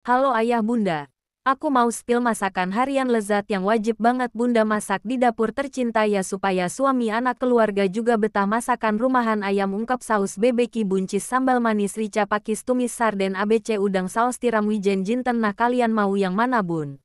Halo ayah bunda. Aku mau spill masakan harian lezat yang wajib banget bunda masak di dapur tercinta ya supaya suami anak keluarga juga betah masakan rumahan ayam ungkap saus bebeki buncis sambal manis rica pakis tumis sarden ABC udang saus tiram wijen jinten nah kalian mau yang mana bun?